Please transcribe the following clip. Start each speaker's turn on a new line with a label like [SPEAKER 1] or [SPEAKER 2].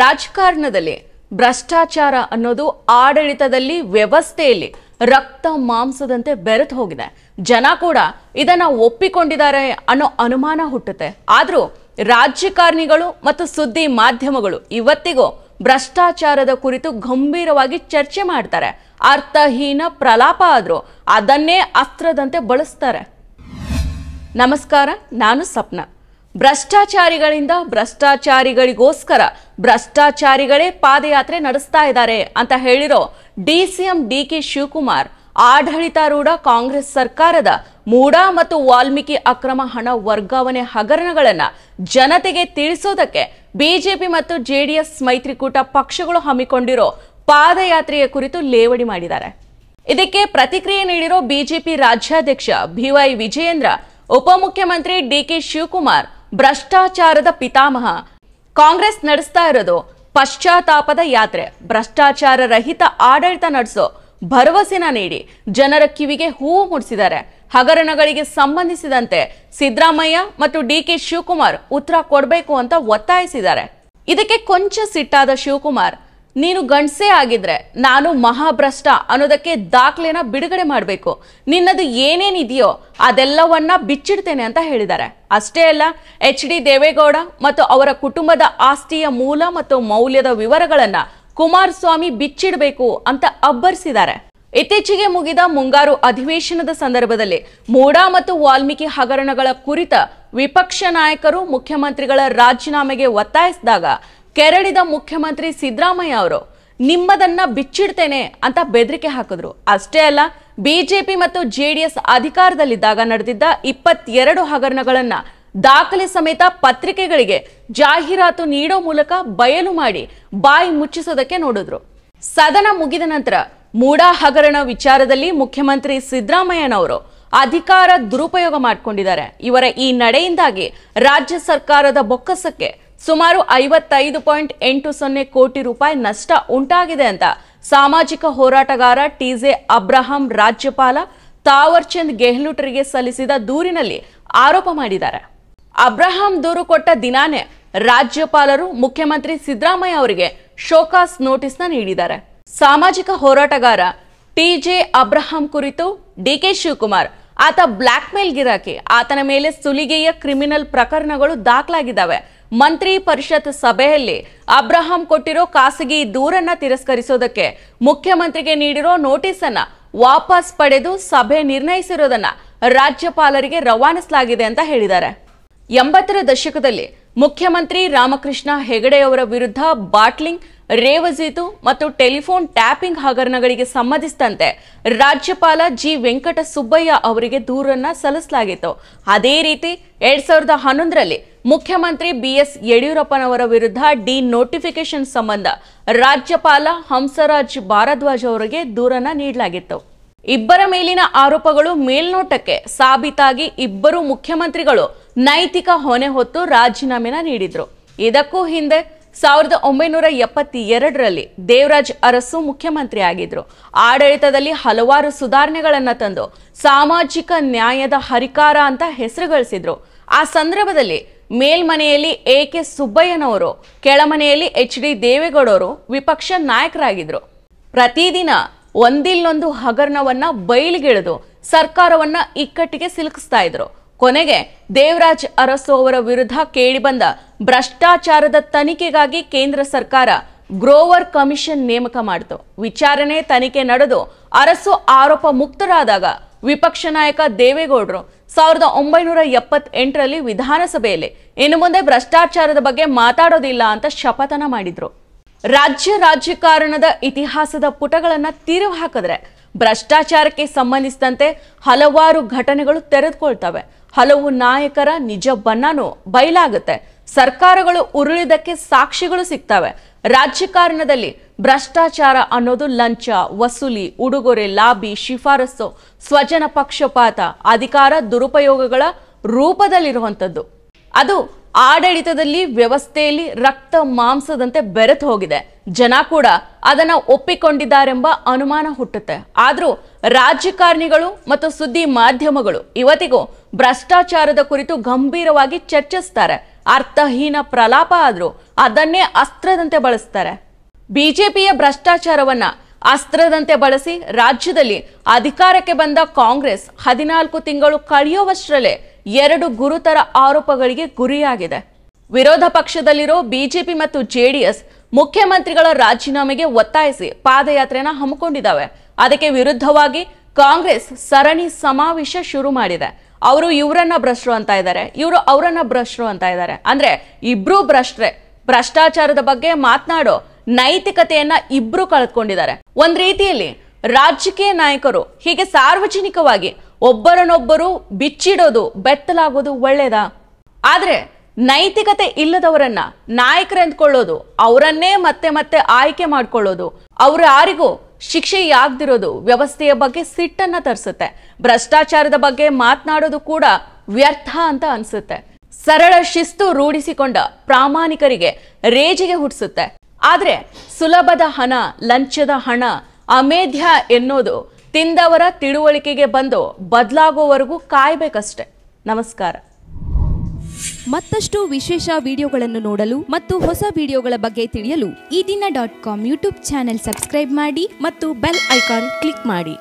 [SPEAKER 1] ರಾಜಕಾರಣದಲ್ಲಿ ಭ್ರಷ್ಟಾಚಾರ ಅನ್ನೋದು ಆಡಳಿತದಲ್ಲಿ ವ್ಯವಸ್ಥೆಯಲ್ಲಿ ರಕ್ತ ಮಾಂಸದಂತೆ ಬೆರೆತು ಹೋಗಿದೆ ಜನ ಕೂಡ ಇದನ್ನ ಒಪ್ಪಿಕೊಂಡಿದ್ದಾರೆ ಅನ್ನೋ ಅನುಮಾನ ಹುಟ್ಟುತ್ತೆ ಆದರೂ ರಾಜಕಾರಣಿಗಳು ಮತ್ತು ಸುದ್ದಿ ಮಾಧ್ಯಮಗಳು ಇವತ್ತಿಗೂ ಭ್ರಷ್ಟಾಚಾರದ ಕುರಿತು ಗಂಭೀರವಾಗಿ ಚರ್ಚೆ ಮಾಡ್ತಾರೆ ಅರ್ಥಹೀನ ಪ್ರಲಾಪ ಆದರೂ ಅದನ್ನೇ ಅಸ್ತ್ರದಂತೆ ಬಳಸ್ತಾರೆ ನಮಸ್ಕಾರ ನಾನು ಸಪ್ನ ಭ್ರಷ್ಟಾಚಾರಿಗಳಿಂದ ಭ್ರಷ್ಟಾಚಾರಿಗಳಿಗೋಸ್ಕರ ಭ್ರಷ್ಟಾಚಾರಿಗಳೇ ಪಾದಯಾತ್ರೆ ನಡೆಸ್ತಾ ಇದ್ದಾರೆ ಅಂತ ಹೇಳಿರೋ ಡಿಸಿಎಂ ಡಿಕೆ ಶಿವಕುಮಾರ್ ಆಡಳಿತಾರೂಢ ಕಾಂಗ್ರೆಸ್ ಸರ್ಕಾರದ ಮೂಡಾ ಮತ್ತು ವಾಲ್ಮೀಕಿ ಅಕ್ರಮ ಹಣ ವರ್ಗಾವಣೆ ಹಗರಣಗಳನ್ನು ಜನತೆಗೆ ತಿಳಿಸೋದಕ್ಕೆ ಬಿಜೆಪಿ ಮತ್ತು ಜೆಡಿಎಸ್ ಮೈತ್ರಿಕೂಟ ಪಕ್ಷಗಳು ಹಮ್ಮಿಕೊಂಡಿರೋ ಪಾದಯಾತ್ರೆಯ ಕುರಿತು ಲೇವಡಿ ಮಾಡಿದ್ದಾರೆ ಇದಕ್ಕೆ ಪ್ರತಿಕ್ರಿಯೆ ನೀಡಿರೋ ಬಿಜೆಪಿ ರಾಜ್ಯಾಧ್ಯಕ್ಷ ಬಿವೈ ವಿಜಯೇಂದ್ರ ಉಪಮುಖ್ಯಮಂತ್ರಿ ಡಿಕೆ ಶಿವಕುಮಾರ್ ಭ್ರಷ್ಟಾಚಾರದ ಪಿತಾಮಹ ಕಾಂಗ್ರೆಸ್ ನಡೆಸ್ತಾ ಇರೋದು ಪಶ್ಚಾತ್ತಾಪದ ಯಾತ್ರೆ ಭ್ರಷ್ಟಾಚಾರ ರಹಿತ ಆಡಳಿತ ನಡೆಸೋ ಭರವಸೆನ ನೀಡಿ ಜನರ ಕಿವಿಗೆ ಹೂವು ಮುಡಿಸಿದ್ದಾರೆ ಹಗರಣಗಳಿಗೆ ಸಂಬಂಧಿಸಿದಂತೆ ಸಿದ್ದರಾಮಯ್ಯ ಮತ್ತು ಡಿ ಕೆ ಶಿವಕುಮಾರ್ ಉತ್ತರ ಕೊಡಬೇಕು ಅಂತ ಒತ್ತಾಯಿಸಿದ್ದಾರೆ ಇದಕ್ಕೆ ಕೊಂಚ ಸಿಟ್ಟಾದ ಶಿವಕುಮಾರ್ ನೀನು ಗಂಡಸೇ ಆಗಿದ್ರೆ ನಾನು ಮಹಾಭ್ರಷ್ಟ ಅನ್ನೋದಕ್ಕೆ ದಾಖಲೆನ ಬಿಡುಗಡೆ ಮಾಡಬೇಕು ನಿನ್ನದು ಏನೇನಿದೆಯೋ ಅದೆಲ್ಲವನ್ನ ಬಿಚ್ಚಿಡ್ತೇನೆ ಅಂತ ಹೇಳಿದ್ದಾರೆ ಅಷ್ಟೇ ಅಲ್ಲ ಎಚ್ ಡಿ ದೇವೇಗೌಡ ಮತ್ತು ಅವರ ಕುಟುಂಬದ ಆಸ್ತಿಯ ಮೂಲ ಮತ್ತು ಮೌಲ್ಯದ ವಿವರಗಳನ್ನ ಕುಮಾರಸ್ವಾಮಿ ಬಿಚ್ಚಿಡಬೇಕು ಅಂತ ಅಬ್ಬರಿಸಿದ್ದಾರೆ ಇತ್ತೀಚೆಗೆ ಮುಗಿದ ಮುಂಗಾರು ಅಧಿವೇಶನದ ಸಂದರ್ಭದಲ್ಲಿ ಮೂಡಾ ಮತ್ತು ವಾಲ್ಮೀಕಿ ಹಗರಣಗಳ ಕುರಿತ ವಿಪಕ್ಷ ನಾಯಕರು ಮುಖ್ಯಮಂತ್ರಿಗಳ ರಾಜೀನಾಮೆಗೆ ಒತ್ತಾಯಿಸಿದಾಗ ಕೆರಳಿದ ಮುಖ್ಯಮಂತ್ರಿ ಸಿದ್ದರಾಮಯ್ಯ ಅವರು ನಿಮ್ಮದನ್ನ ಬಿಚ್ಚಿಡ್ತೇನೆ ಅಂತ ಬೆದರಿಕೆ ಹಾಕಿದ್ರು ಅಷ್ಟೇ ಅಲ್ಲ ಬಿಜೆಪಿ ಮತ್ತು ಜೆಡಿಎಸ್ ಅಧಿಕಾರದಲ್ಲಿದ್ದಾಗ ನಡೆದಿದ್ದ ಇಪ್ಪತ್ತೆರಡು ಹಗರಣಗಳನ್ನ ದಾಖಲೆ ಸಮೇತ ಪತ್ರಿಕೆಗಳಿಗೆ ಜಾಹೀರಾತು ನೀಡೋ ಮೂಲಕ ಬಯಲು ಮಾಡಿ ಬಾಯಿ ಮುಚ್ಚಿಸೋದಕ್ಕೆ ನೋಡಿದ್ರು ಸದನ ಮುಗಿದ ನಂತರ ಮೂಡಾ ಹಗರಣ ವಿಚಾರದಲ್ಲಿ ಮುಖ್ಯಮಂತ್ರಿ ಸಿದ್ದರಾಮಯ್ಯನವರು ಅಧಿಕಾರ ದುರುಪಯೋಗ ಮಾಡಿಕೊಂಡಿದ್ದಾರೆ ಇವರ ಈ ನಡೆಯಿಂದಾಗಿ ರಾಜ್ಯ ಸರ್ಕಾರದ ಬೊಕ್ಕಸಕ್ಕೆ ಸುಮಾರು ಐವತ್ತೈದು ಪಾಯಿಂಟ್ ಎಂಟು ಸೊನ್ನೆ ಕೋಟಿ ರೂಪಾಯಿ ನಷ್ಟ ಉಂಟಾಗಿದೆ ಅಂತ ಸಾಮಾಜಿಕ ಹೋರಾಟಗಾರ ಟಿಜೆ ಅಬ್ರಹಾಂ ರಾಜ್ಯಪಾಲ ತಾವರ್ಚಂದ್ ಗೆಹ್ಲುಟರಿಗೆ ಸಲ್ಲಿಸಿದ ದೂರಿನಲ್ಲಿ ಆರೋಪ ಮಾಡಿದ್ದಾರೆ ಅಬ್ರಹಾಂ ದೂರು ಕೊಟ್ಟ ದಿನಾನೇ ರಾಜ್ಯಪಾಲರು ಮುಖ್ಯಮಂತ್ರಿ ಸಿದ್ದರಾಮಯ್ಯ ಅವರಿಗೆ ಶೋಕಾಸ್ ನೋಟಿಸ್ನ ನೀಡಿದ್ದಾರೆ ಸಾಮಾಜಿಕ ಹೋರಾಟಗಾರ ಟಿಜೆ ಅಬ್ರಹಾಂ ಕುರಿತು ಡಿಕೆ ಶಿವಕುಮಾರ್ ಆತ ಬ್ಲ್ಯಾಕ್ ಮೇಲ್ ಗಿರಾಕಿ ಆತನ ಮೇಲೆ ಸುಲಿಗೆಯ ಕ್ರಿಮಿನಲ್ ಪ್ರಕರಣಗಳು ದಾಖಲಾಗಿದ್ದಾವೆ ಮಂತ್ರಿ ಪರಿಷತ್ ಸಭೆಯಲ್ಲಿ ಅಬ್ರಹಾಂ ಕೊಟ್ಟಿರೋ ಖಾಸಗಿ ದೂರನ್ನ ತಿರಸ್ಕರಿಸೋದಕ್ಕೆ ಮುಖ್ಯಮಂತ್ರಿಗೆ ನೀಡಿರೋ ನೋಟಿಸ್ ಅನ್ನ ವಾಪಸ್ ಪಡೆದು ಸಭೆ ನಿರ್ಣಯಿಸಿರೋದನ್ನ ರಾಜ್ಯಪಾಲರಿಗೆ ರವಾನಿಸಲಾಗಿದೆ ಅಂತ ಹೇಳಿದ್ದಾರೆ ಎಂಬತ್ತರ ದಶಕದಲ್ಲಿ ಮುಖ್ಯಮಂತ್ರಿ ರಾಮಕೃಷ್ಣ ಹೆಗಡೆಯವರ ವಿರುದ್ಧ ಬಾಟ್ಲಿಂಗ್ ರೇವಜೀತು ಮತ್ತು ಟೆಲಿಫೋನ್ ಟ್ಯಾಪಿಂಗ್ ಹಗರಣಗಳಿಗೆ ಸಂಬಂಧಿಸಿದಂತೆ ರಾಜ್ಯಪಾಲ ಜಿ ವೆಂಕಟ ಸುಬ್ಬಯ್ಯ ಅವರಿಗೆ ದೂರನ್ನ ಸಲ್ಲಿಸಲಾಗಿತ್ತು ಅದೇ ರೀತಿ ಎರಡ್ ಸಾವಿರದ ಹನ್ನೊಂದರಲ್ಲಿ ಮುಖ್ಯಮಂತ್ರಿ ಬಿಎಸ್ ಯಡಿಯೂರಪ್ಪನವರ ವಿರುದ್ಧ ಡಿ ನೋಟಿಫಿಕೇಶನ್ ಸಂಬಂಧ ರಾಜ್ಯಪಾಲ ಹಂಸರಾಜ್ ಭಾರದ್ವಾಜ್ ಅವರಿಗೆ ದೂರನ ನೀಡಲಾಗಿತ್ತು ಇಬ್ಬರ ಮೇಲಿನ ಆರೋಪಗಳು ಮೇಲ್ನೋಟಕ್ಕೆ ಸಾಬೀತಾಗಿ ಇಬ್ಬರು ಮುಖ್ಯಮಂತ್ರಿಗಳು ನೈತಿಕ ಹೊಣೆ ಹೊತ್ತು ರಾಜೀನಾಮೆನ ನೀಡಿದ್ರು ಇದಕ್ಕೂ ಹಿಂದೆ ಸಾವಿರದ ಒಂಬೈನೂರ ಎಪ್ಪತ್ತೆರಡರಲ್ಲಿ ದೇವರಾಜ್ ಅರಸು ಮುಖ್ಯಮಂತ್ರಿ ಆಗಿದ್ರು ಆಡಳಿತದಲ್ಲಿ ಹಲವಾರು ಸುಧಾರಣೆಗಳನ್ನು ತಂದು ಸಾಮಾಜಿಕ ನ್ಯಾಯದ ಹರಿಕಾರ ಅಂತ ಹೆಸರುಗಳಿಸಿದ್ರು ಆ ಸಂದರ್ಭದಲ್ಲಿ ಮೇಲ್ಮನೆಯಲ್ಲಿ ಎ ಕೆ ಸುಬ್ಬಯ್ಯನವರು ಕೆಳಮನೆಯಲ್ಲಿ ಎಚ್ ಡಿ ದೇವೇಗೌಡರು ವಿಪಕ್ಷ ನಾಯಕರಾಗಿದ್ರು ಪ್ರತಿದಿನ ಒಂದಿಲ್ಲೊಂದು ಹಗರಣವನ್ನ ಬಯಲಿಗೆಳೆದು ಸರ್ಕಾರವನ್ನ ಇಕ್ಕಟ್ಟಿಗೆ ಸಿಲುಕಿಸ್ತಾ ಇದ್ರು ಕೊನೆಗೆ ದೇವರಾಜ್ ಅರಸು ಅವರ ವಿರುದ್ಧ ಕೇಳಿಬಂದ ಭ್ರಷ್ಟಾಚಾರದ ತನಿಖೆಗಾಗಿ ಕೇಂದ್ರ ಸರ್ಕಾರ ಗ್ರೋವರ್ ಕಮಿಷನ್ ನೇಮಕ ಮಾಡಿತು ವಿಚಾರಣೆ ತನಿಖೆ ನಡೆದು ಅರಸು ಆರೋಪ ಮುಕ್ತರಾದಾಗ ವಿಪಕ್ಷ ನಾಯಕ ದೇವೇಗೌಡರು ಸಾವಿರದ ಒಂಬೈನೂರ ಎಪ್ಪತ್ತೆಂಟರಲ್ಲಿ ವಿಧಾನಸಭೆಯಲ್ಲಿ ಇನ್ನು ಮುಂದೆ ಭ್ರಷ್ಟಾಚಾರದ ಬಗ್ಗೆ ಮಾತಾಡೋದಿಲ್ಲ ಅಂತ ಶಪಥನ ಮಾಡಿದ್ರು ರಾಜ್ಯ ರಾಜಕಾರಣದ ಇತಿಹಾಸದ ಪುಟಗಳನ್ನ ತಿರುವು ಹಾಕಿದ್ರೆ ಭ್ರಷ್ಟಾಚಾರಕ್ಕೆ ಸಂಬಂಧಿಸಿದಂತೆ ಹಲವಾರು ಘಟನೆಗಳು ತೆರೆದುಕೊಳ್ತವೆ ಹಲವು ನಾಯಕರ ನಿಜ ಬಣ್ಣನೂ ಬಯಲಾಗುತ್ತೆ ಸರ್ಕಾರಗಳು ಉರುಳಿದಕ್ಕೆ ಸಾಕ್ಷಿಗಳು ಸಿಗ್ತವೆ ರಾಜಕಾರಣದಲ್ಲಿ ಭ್ರಷ್ಟಾಚಾರ ಅನ್ನೋದು ಲಂಚ ವಸೂಲಿ ಉಡುಗೊರೆ ಲಾಬಿ ಶಿಫಾರಸ್ಸು ಸ್ವಜನ ಪಕ್ಷಪಾತ ಅಧಿಕಾರ ದುರುಪಯೋಗಗಳ ರೂಪದಲ್ಲಿರುವಂಥದ್ದು ಅದು ಆಡಳಿತದಲ್ಲಿ ವ್ಯವಸ್ಥೆಯಲ್ಲಿ ರಕ್ತ ಮಾಂಸದಂತೆ ಬೆರೆತು ಹೋಗಿದೆ ಜನ ಕೂಡ ಅದನ್ನ ಒಪ್ಪಿಕೊಂಡಿದ್ದಾರೆಂಬ ಅನುಮಾನ ಹುಟ್ಟುತ್ತೆ ಆದರೂ ರಾಜಕಾರಣಿಗಳು ಮತ್ತು ಸುದ್ದಿ ಮಾಧ್ಯಮಗಳು ಇವತ್ತಿಗೂ ಭ್ರಷ್ಟಾಚಾರದ ಕುರಿತು ಗಂಭೀರವಾಗಿ ಚರ್ಚಿಸ್ತಾರೆ ಅರ್ಥಹೀನ ಪ್ರಲಾಪ ಆದರೂ ಅದನ್ನೇ ಅಸ್ತ್ರದಂತೆ ಬಳಸ್ತಾರೆ ಬಿಜೆಪಿಯ ಭ್ರಷ್ಟಾಚಾರವನ್ನ ಅಸ್ತ್ರದಂತೆ ಬಳಸಿ ರಾಜ್ಯದಲ್ಲಿ ಅಧಿಕಾರಕ್ಕೆ ಬಂದ ಕಾಂಗ್ರೆಸ್ ಹದಿನಾಲ್ಕು ತಿಂಗಳು ಕಳೆಯುವಷ್ಟರಲ್ಲೇ ಎರಡು ಗುರುತರ ಆರೋಪಗಳಿಗೆ ಗುರಿಯಾಗಿದೆ ವಿರೋಧ ಪಕ್ಷದಲ್ಲಿರೋ ಬಿಜೆಪಿ ಮತ್ತು ಜೆಡಿಎಸ್ ಮುಖ್ಯಮಂತ್ರಿಗಳ ರಾಜೀನಾಮೆಗೆ ಒತ್ತಾಯಿಸಿ ಪಾದಯಾತ್ರೆನ ಹಮ್ಮಿಕೊಂಡಿದ್ದಾವೆ ಅದಕ್ಕೆ ವಿರುದ್ಧವಾಗಿ ಕಾಂಗ್ರೆಸ್ ಸರಣಿ ಸಮಾವೇಶ ಶುರು ಮಾಡಿದೆ ಅವರು ಇವರನ್ನ ಭ್ರಷ್ಟರು ಅಂತ ಇದ್ದಾರೆ ಇವರು ಅವರನ್ನ ಭ್ರಷ್ಟರು ಅಂತ ಇದ್ದಾರೆ ಅಂದ್ರೆ ಇಬ್ರು ಭ್ರಷ್ಟ್ರೆ ಭ್ರಷ್ಟಾಚಾರದ ಬಗ್ಗೆ ಮಾತನಾಡೋ ನೈತಿಕತೆಯನ್ನ ಇಬ್ರು ಕಳ್ಕೊಂಡಿದ್ದಾರೆ ಒಂದ್ ರೀತಿಯಲ್ಲಿ ರಾಜಕೀಯ ನಾಯಕರು ಹೀಗೆ ಸಾರ್ವಜನಿಕವಾಗಿ ಒಬ್ಬರನ್ನೊಬ್ಬರು ಬಿಚ್ಚಿಡೋದು ಬೆತ್ತಲಾಗೋದು ಒಳ್ಳೇದಾ ಆದ್ರೆ ನೈತಿಕತೆ ಇಲ್ಲದವರನ್ನ ನಾಯಕರೆಂದ್ಕೊಳ್ಳೋದು ಅವರನ್ನೇ ಮತ್ತೆ ಮತ್ತೆ ಆಯ್ಕೆ ಮಾಡ್ಕೊಳ್ಳೋದು ಅವರು ಯಾರಿಗೂ ಶಿಕ್ಷೆ ಆಗ್ದಿರೋದು ವ್ಯವಸ್ಥೆಯ ಬಗ್ಗೆ ಸಿಟ್ಟನ್ನ ತರಿಸುತ್ತೆ ಭ್ರಷ್ಟಾಚಾರದ ಬಗ್ಗೆ ಮಾತನಾಡೋದು ಕೂಡ ವ್ಯರ್ಥ ಅಂತ ಅನ್ಸುತ್ತೆ ಸರಳ ಶಿಸ್ತು ರೂಢಿಸಿಕೊಂಡ ಪ್ರಾಮಾಣಿಕರಿಗೆ ರೇಜಿಗೆ ಹುಟ್ಟಿಸುತ್ತೆ ಆದರೆ ಸುಲಭದ ಹಣ ಲಂಚದ ಹಣ ಅಮೇಧ್ಯ ಎನ್ನುವುದು ತಿಂದವರ ತಿಳುವಳಿಕೆಗೆ ಬಂದು ಬದಲಾಗೋವರೆಗೂ ಕಾಯಬೇಕಷ್ಟೆ ನಮಸ್ಕಾರ ಮತ್ತಷ್ಟು ವಿಶೇಷ ವಿಡಿಯೋಗಳನ್ನು ನೋಡಲು ಮತ್ತು ಹೊಸ ವಿಡಿಯೋಗಳ ಬಗ್ಗೆ ತಿಳಿಯಲು Eedina dot com YouTube channel subscribe ಮಾಡಿ ಮತ್ತು ಬೆಲ್ ಐಕಾನ್ ಕ್ಲಿಕ್ ಮಾಡಿ